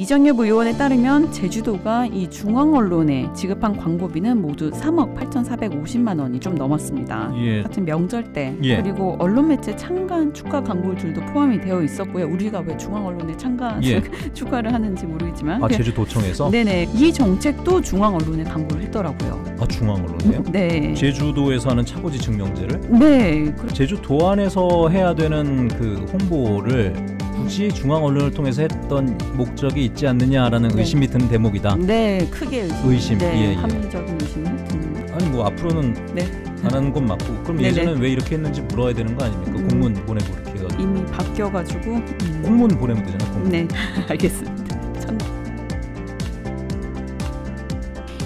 이정엽 의원에 따르면 제주도가 이 중앙 언론에 지급한 광고비는 모두 3억 8,450만 원이 좀 넘었습니다. 예. 같은 명절 때 예. 그리고 언론 매체 참관 축하 광고들도 포함이 되어 있었고요. 우리가 왜 중앙 언론에 참관 예. 축하를 하는지 모르겠지만 아 제주도청에서 네네 이 정책도 중앙 언론에 광고를 했더라고요. 아 중앙 언론이요 음, 네. 제주도에서 하는 차고지 증명제를 네. 그... 제주 도안에서 해야 되는 그 홍보를 굳이 중앙 언론을 통해서 했던 목적이 있지 않느냐라는 네. 의심이 드는 대목이다. 네, 크게 의심. 의심. 네, 예, 예. 합리적인 의심이 음. 아니 뭐 앞으로는 네. 안 하는 건 맞고 그럼 네네. 네. 예전에 왜 이렇게 했는지 물어야 되는 거 아닙니까? 음. 공문 보내고 이렇게 해가 이미 바뀌어가지고 음. 공문 보내면 되잖아. 공문. 네, 알겠습니다. 참...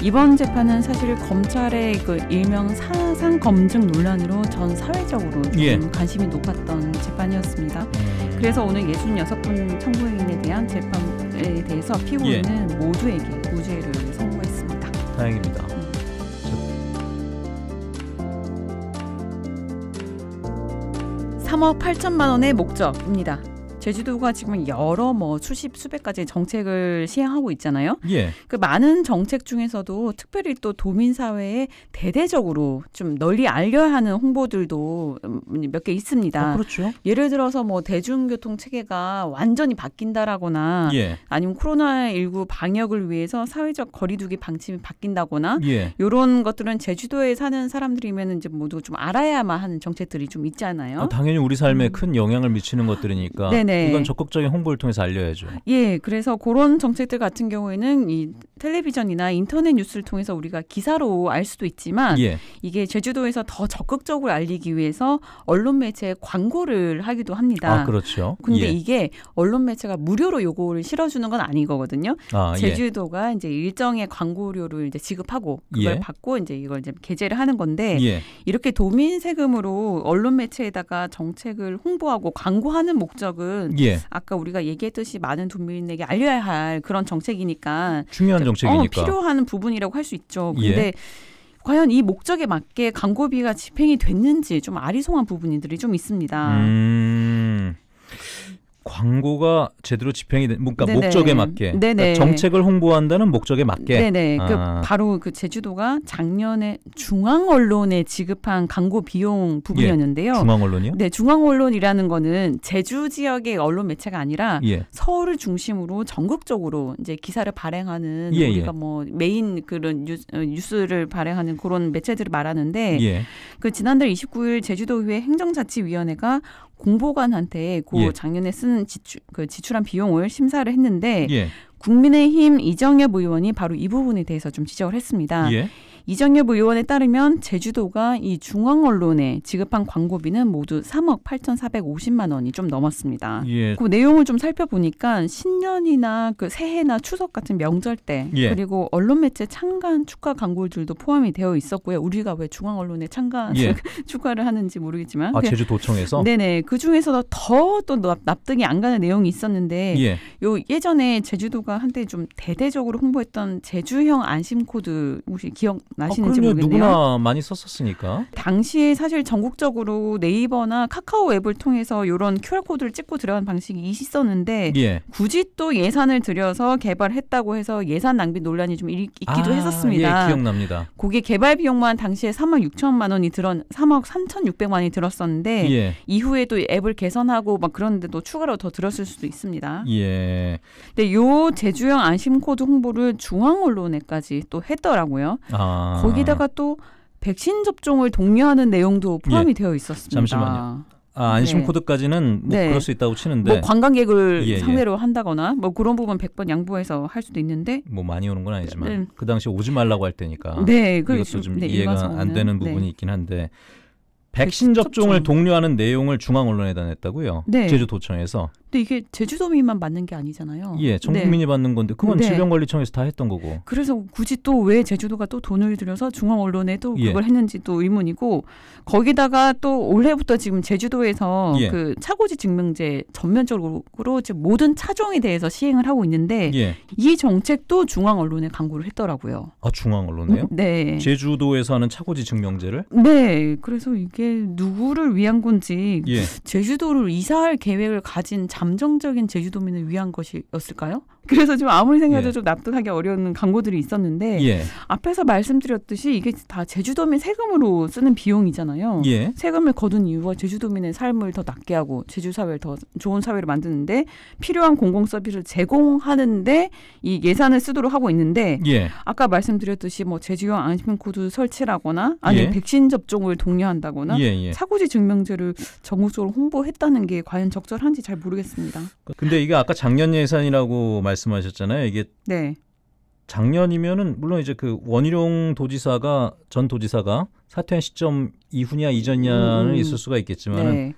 이번 재판은 사실 검찰의 그 일명 사상 검증 논란으로 전 사회적으로 좀 예. 관심이 높았던 재판이었습니다. 음. 그래서 오늘 66분 청구인에 대한 재판에 대해서 피고인은 예. 모두에게 무죄를 선고했습니다. 다행입니다. 3억 음. 8천만 원의 목적입니다. 제주도가 지금 여러 뭐 수십 수백 가지 정책을 시행하고 있잖아요. 예. 그 많은 정책 중에서도 특별히 또 도민 사회에 대대적으로 좀 널리 알려야 하는 홍보들도 음, 음, 몇개 있습니다. 어, 그렇죠. 예를 들어서 뭐 대중교통 체계가 완전히 바뀐다라거나 예. 아니면 코로나 19 방역을 위해서 사회적 거리두기 방침이 바뀐다거나 예. 이런 것들은 제주도에 사는 사람들이면 이제 모두 좀 알아야만 하는 정책들이 좀 있잖아요. 아, 당연히 우리 삶에 음. 큰 영향을 미치는 것들이니까. 네네. 네. 이건 적극적인 홍보를 통해서 알려야죠. 예, 그래서 그런 정책들 같은 경우에는 이 텔레비전이나 인터넷 뉴스를 통해서 우리가 기사로 알 수도 있지만 예. 이게 제주도에서 더 적극적으로 알리기 위해서 언론 매체에 광고를 하기도 합니다. 아, 그렇죠. 근데 예. 이게 언론 매체가 무료로 요거를 실어주는 건 아니거든요. 아, 예. 제주도가 이제 일정의 광고료를 이제 지급하고 그걸 예. 받고 이제 이걸 이제 게재를 하는 건데 예. 이렇게 도민 세금으로 언론 매체에다가 정책을 홍보하고 광고하는 목적은 아까 우리가 얘기했듯이 많은 도민에게 알려야 할 그런 정책이니까 중요한 정책이니까 어, 필요한 부분이라고 할 수 있죠. 예. 근데 예. 과연 이 목적에 맞게 광고비가 집행이 됐는지 좀 아리송한 부분들이 좀 있습니다. 음... 광고가 제대로 집행이 된, 그러니까 네네. 목적에 맞게 그러니까 정책을 홍보한다는 목적에 맞게 네네. 그 아. 그 바로 그 제주도가 작년에 중앙 언론에 지급한 광고 비용 부분이었는데요. 예. 중앙 언론이요? 네, 중앙 언론이라는 거는 제주 지역의 언론 매체가 아니라 예. 서울을 중심으로 전국적으로 이제 기사를 발행하는 예, 우리가 예. 뭐 메인 그런 뉴스, 어, 를 발행하는 그런 매체들을 말하는데 예. 그 지난달 29일 제주도의회 행정자치위원회가 공보관한테 그 작년에 쓴 지출, 그 지출한 비용을 심사를 했는데 예. 국민의힘 이정엽 의원이 바로 이 부분에 대해서 좀 지적을 했습니다. 예. 이정엽 의원에 따르면 제주도가 이 중앙 언론에 지급한 광고비는 모두 3억 8,450만 원이 좀 넘었습니다. 예. 그 내용을 좀 살펴보니까 신년이나 그 새해나 추석 같은 명절 때 예. 그리고 언론 매체 참관 축하 광고들도 포함이 되어 있었고요. 우리가 왜 중앙 언론에 참관 예. 축하를 하는지 모르겠지만 아 제주도청에서 네네 그 중에서도 더 또 납득이 안 가는 내용이 있었는데 예. 요 예전에 제주도가 한때 좀 대대적으로 홍보했던 제주형 안심 코드 혹시 기억 아시는지 아, 어, 모르겠네요. 누구나 많이 썼었으니까. 당시에 사실 전국적으로 네이버나 카카오 앱을 통해서 이런 QR 코드를 찍고 들어간 방식이 있었는데 예. 굳이 또 예산을 들여서 개발했다고 해서 예산 낭비 논란이 좀 있, 기도 아, 했었습니다. 예, 기억납니다. 그게 개발 비용만 당시에 3억 6천만 원이 들어 3억 3,600만 이 들었었는데 예. 이후에 또 앱을 개선하고 막 그런데도 추가로 더 들었을 수도 있습니다. 예. 근데 요 제주형 안심 코드 홍보를 중앙 언론에까지 또 했더라고요. 아. 거기다가 또 백신 접종을 독려하는 내용도 포함이 예. 되어 있었습니다. 잠시만요. 아, 네. 안심 네. 코드까지는 뭐 네. 그럴 수 있다고 치는데 뭐 관광객을 예, 예. 상대로 예. 한다거나 뭐 그런 부분 100번 양보해서 할 수도 있는데 뭐 많이 오는 건 아니지만 네. 그 당시 오지 말라고 할 때니까 네, 이것도 좀 네, 이해가 안 되는 네. 부분이 있긴 한데 백신 접종을 독려하는 내용을 중앙 언론에다 냈다고요. 제주도청에서 근데 이게 제주도민만 받는게 아니잖아요. 예, 전 국민이 네. 받는 건데 그건 네. 질병관리청에서 다 했던 거고. 그래서 굳이 또 왜 제주도가 또 돈을 들여서 중앙 언론에 또 예. 그걸 예. 했는지 또 의문이고 거기다가 또 올해부터 지금 제주도에서 예. 그 차고지 증명제 전면적으로 지금 모든 차종에 대해서 시행을 하고 있는데 예. 이 정책도 중앙 언론에 광고를 했더라고요. 아, 중앙 언론에요? 네. 제주도에서 하는 차고지 증명제를? 네. 그래서 이게 누구를 위한 건지 예. 제주도를 이사할 계획을 가진 장 감정적인 제주도민을 위한 것이었을까요? 그래서 좀 아무리 생각해도 예. 좀 납득하기 어려운 광고들이 있었는데 예. 앞에서 말씀드렸듯이 이게 다 제주도민 세금으로 쓰는 비용이잖아요. 예. 세금을 거둔 이유가 제주도민의 삶을 더 낫게 하고 제주 사회를 더 좋은 사회를 만드는데 필요한 공공 서비스를 제공하는데 이 예산을 쓰도록 하고 있는데 예. 아까 말씀드렸듯이 뭐 제주형 안심 코드 설치라거나 아니 면 예. 백신 접종을 독려한다거나 사고지 예, 증명제를 정국적으로 홍보했다는 게 과연 적절한지 잘 모르겠습니다. 근데 이게 아까 작년 예산이라고 말 말씀하셨잖아요. 이게 네. 작년이면은 물론 이제 그 원희룡 도지사가 전 도지사가 사퇴한 시점 이후냐 이전냐는 음. 음. 있을 수가 있겠지만 네.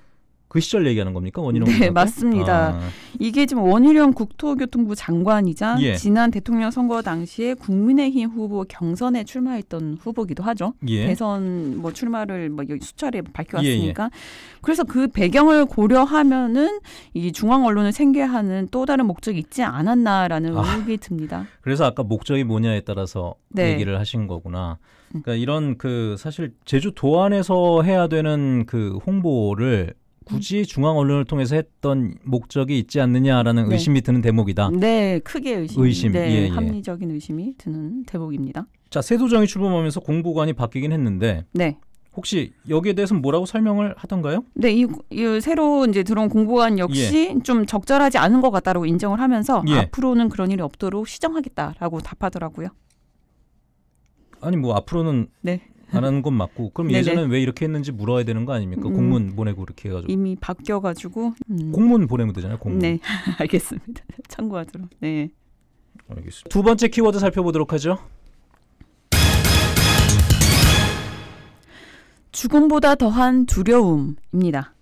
그 시절 얘기하는 겁니까 원희룡? 네 맞습니다. 아. 이게 지금 원희룡 국토교통부 장관이자 예. 지난 대통령 선거 당시에 국민의힘 후보 경선에 출마했던 후보기도 하죠. 예. 대선 뭐 출마를 뭐 수차례 밝혀왔으니까 예예. 예. 그래서 그 배경을 고려하면은 이 중앙 언론을 생계하는 또 다른 목적이 있지 않았나라는 아. 의혹이 듭니다. 그래서 아까 목적이 뭐냐에 따라서 네. 얘기를 하신 거구나. 음. 그러니까 이런 그 사실 제주 도안에서 해야 되는 그 홍보를 굳이 중앙 언론을 통해서 했던 목적이 있지 않느냐라는 네. 의심이 드는 대목이다. 네, 크게 의심, 의심. 네, 예, 예. 합리적인 의심이 드는 대목입니다. 자, 세도정이 출범하면서 공보관이 바뀌긴 했는데 네. 혹시 여기에 대해서 뭐라고 설명을 하던가요? 네, 이, 이 새로 이제 들어온 공보관 역시 예. 좀 적절하지 않은 것 같다라고 인정을 하면서 예. 앞으로는 그런 일이 없도록 시정하겠다라고 답하더라고요. 아니 뭐 앞으로는 네. 안 하는 건 맞고 그럼 예전엔 왜 이렇게 했는지 물어야 되는 거 아닙니까? 음. 공문 보내고 이렇게 해가지고 이미 바뀌어가지고 음. 공문 보내면 되잖아요. 공문. 네, 알겠습니다. 참고하도록. 네. 알겠습니다. 두 번째 키워드 살펴보도록 하죠. 죽음보다 더한 두려움입니다.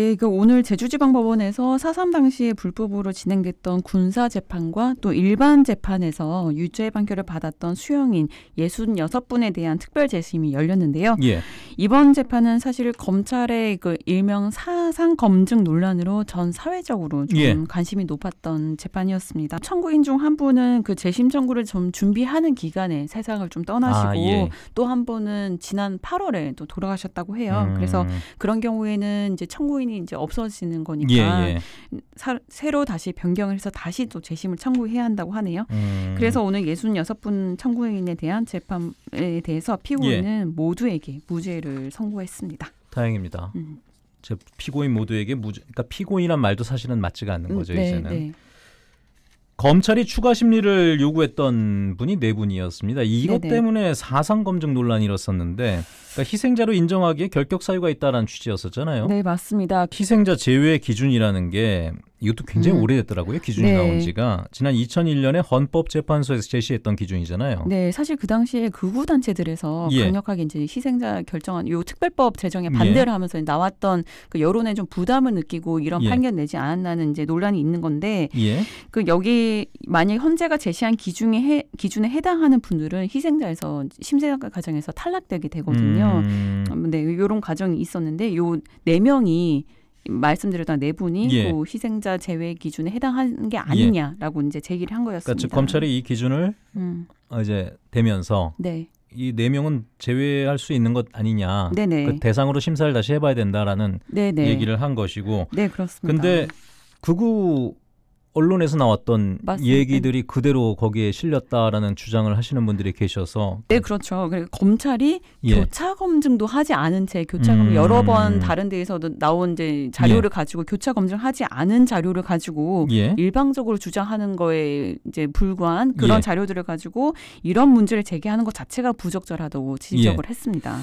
예, 그 오늘 제주지방법원에서 사삼 당시에 불법으로 진행됐던 군사 재판과 또 일반 재판에서 유죄 판결을 받았던 수형인 66분에 대한 특별 재심이 열렸는데요. 예. 이번 재판은 사실 검찰의 그 일명 사상 검증 논란으로 전 사회적으로 좀 예. 관심이 높았던 재판이었습니다. 청구인 중 한 분은 그 재심 청구를 좀 준비하는 기간에 세상을 좀 떠나시고 아, 예. 또한 분은 지난 8월에 또 돌아가셨다고 해요. 음. 그래서 그런 경우에는 이제 청구인 사인이 이제 없어지는 거니까 예, 예. 사, 새로 다시 변경을 해서 다시 또 재심을 청구해야 한다고 하네요. 음. 그래서 오늘 66분 청구인에 대한 재판에 대해서 피고인은 예. 모두에게 무죄를 선고했습니다. 다행입니다. 음. 피고인 모두에게 무죄, 그러니까 피고인이란 말도 사실은 맞지가 않는 음, 거죠 네, 이제는. 네. 검찰이 추가 심리를 요구했던 분이 네 분이었습니다. 이것 네네. 때문에 사상 검증 논란이 일었었는데 그러니까 희생자로 인정하기에 결격 사유가 있다라는 취지였었잖아요. 네, 맞습니다. 희생자 제외 기준이라는 게 이것도 굉장히 음. 오래됐더라고요. 기준이 네. 나온 지가 지난 2001년에 헌법재판소에서 제시했던 기준이잖아요. 네, 사실 그 당시에 극우 단체들에서 예. 강력하게 이제 희생자 결정한요 특별법 제정에 예. 반대를 예. 하면서 나왔던 그 여론에 좀 부담을 느끼고 이런 예. 판결 내지 않았나는 이제 논란이 있는 건데 예. 그 여기 만약 헌재가 제시한 기준에 해, 기준에 해당하는 분들은 희생자에서 심사 과정에서 탈락되게 되거든요. 음. 음. 네, 요런 과정이 있었는데 요 네 명이 말씀드렸던 네 분이 예. 그 희생자 제외 기준에 해당하는 게 아니냐라고 예. 이제 제기를 한 거였습니다. 그러니까 검찰이 이 기준을 음. 어, 이제 대면서 네. 이네 명은 제외할 수 있는 것 아니냐. 네네. 네. 그 대상으로 심사를 다시 해봐야 된다라는 네네. 네. 얘기를 한 것이고. 네 그렇습니다. 근데 극우 언론에서 나왔던 맞습니다. 얘기들이 그대로 거기에 실렸다라는 주장을 하시는 분들이 계셔서 네 그렇죠. 그리고 검찰이 예. 교차 검증도 하지 않은 채 교차 검 음. 여러 번 다른 데에서도 나온 이제 자료를 예. 가지고 교차 검증하지 않은 자료를 가지고 예. 일방적으로 주장하는 거에 이제 불과한 그런 예. 자료들을 가지고 이런 문제를 제기하는 것 자체가 부적절하다고 지적을 예. 했습니다.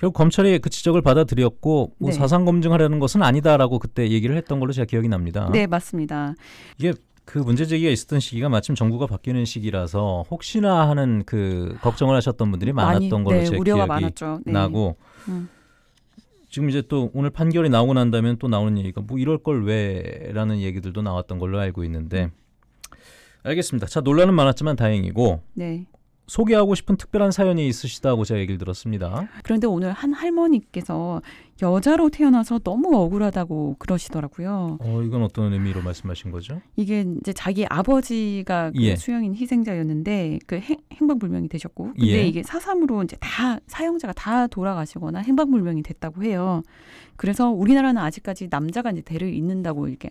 결국 검찰이 그 지적을 받아들였고 뭐 네. 사상 검증하려는 것은 아니다라고 그때 얘기를 했던 걸로 제가 기억이 납니다. 네, 맞습니다. 이게 그 문제 제기가 있었던 시기가 마침 정부가 바뀌는 시기라서 혹시나 하는 그 걱정을 하셨던 분들이 많았던 많이, 걸로 네, 제 기억이 많았죠. 네. 나고 음. 지금 이제 또 오늘 판결이 나오고 난다면 또 나오는 얘기가 뭐 이럴 걸 왜라는 얘기들도 나왔던 걸로 알고 있는데 음. 알겠습니다. 자 논란은 많았지만 다행이고 네. 소개하고 싶은 특별한 사연이 있으시다고 제가 얘기를 들었습니다. 그런데 오늘 한 할머니께서 여자로 태어나서 너무 억울하다고 그러시더라고요. 어, 이건 어떤 의미로 말씀하신 거죠? 이게 이제 자기 아버지가 그 예. 수영인 희생자였는데 그 행, 방불명이 되셨고 근데 예. 이게 사삼으로 이제 다 사형자가 다 돌아가시거나 행방불명이 됐다고 해요. 그래서 우리나라는 아직까지 남자가 이제 대를 잇는다고 이렇게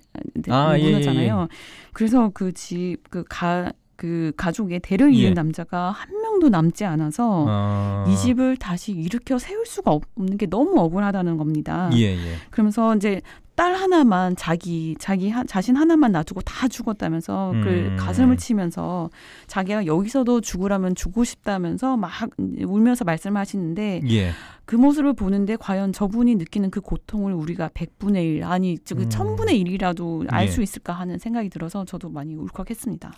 아, 문화잖아요. 예, 예, 예. 그래서 그 집 그가 그 가족의 대를 예. 은는 남자가 한 명도 남지 않아서 아. 이 집을 다시 일으켜 세울 수가 없는 게 너무 억울하다는 겁니다. 예, 예. 그러면서 이제 딸 하나만 자기 자기 하, 자신 하나만 놔두고 다 죽었다면서 그 음. 그 가슴을 치면서 자기가 여기서도 죽으라면 죽고 싶다면서 막 울면서 말씀하시는데 예. 그 모습을 보는데 과연 저분이 느끼는 그 고통을 우리가 100분의 1 아니 즉 음. 1000분의 1이라도 알수 예. 있을까 하는 생각이 들어서 저도 많이 울컥했습니다.